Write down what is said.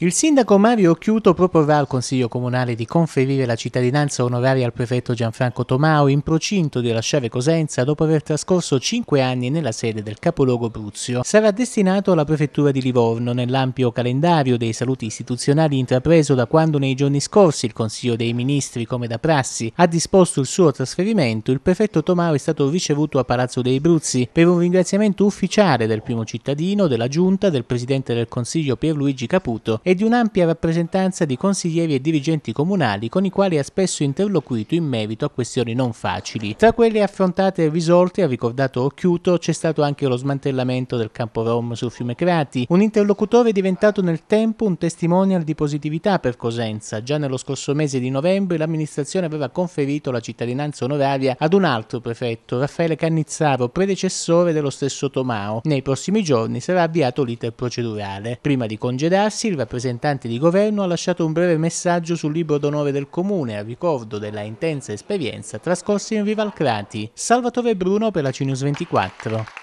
Il sindaco Mario Occhiuto proporrà al Consiglio Comunale di conferire la cittadinanza onoraria al prefetto Gianfranco Tomao in procinto di lasciare Cosenza dopo aver trascorso cinque anni nella sede del capoluogo Bruzio. Sarà destinato alla prefettura di Livorno nell'ampio calendario dei saluti istituzionali intrapreso da quando nei giorni scorsi il Consiglio dei Ministri, come da prassi, ha disposto il suo trasferimento. Il prefetto Tomao è stato ricevuto a Palazzo dei Bruzzi per un ringraziamento ufficiale del primo cittadino, della Giunta, del Presidente del Consiglio Pierluigi Caputo e di un'ampia rappresentanza di consiglieri e dirigenti comunali con i quali ha spesso interloquito in merito a questioni non facili. Tra quelle affrontate e risolte, ha ricordato Occhiuto, c'è stato anche lo smantellamento del campo Rom sul fiume Crati, un interlocutore diventato nel tempo un testimonial di positività per Cosenza. Già nello scorso mese di novembre l'amministrazione aveva conferito la cittadinanza onoraria ad un altro prefetto, Raffaele Cannizzaro, predecessore dello stesso Tomao. Nei prossimi giorni sarà avviato l'iter procedurale. Prima di congedarsi, il rappresentante rappresentante di governo ha lasciato un breve messaggio sul libro d'onore del comune a ricordo della intensa esperienza trascorsa in Rivalcrati. Salvatore Bruno per la Cinus 24.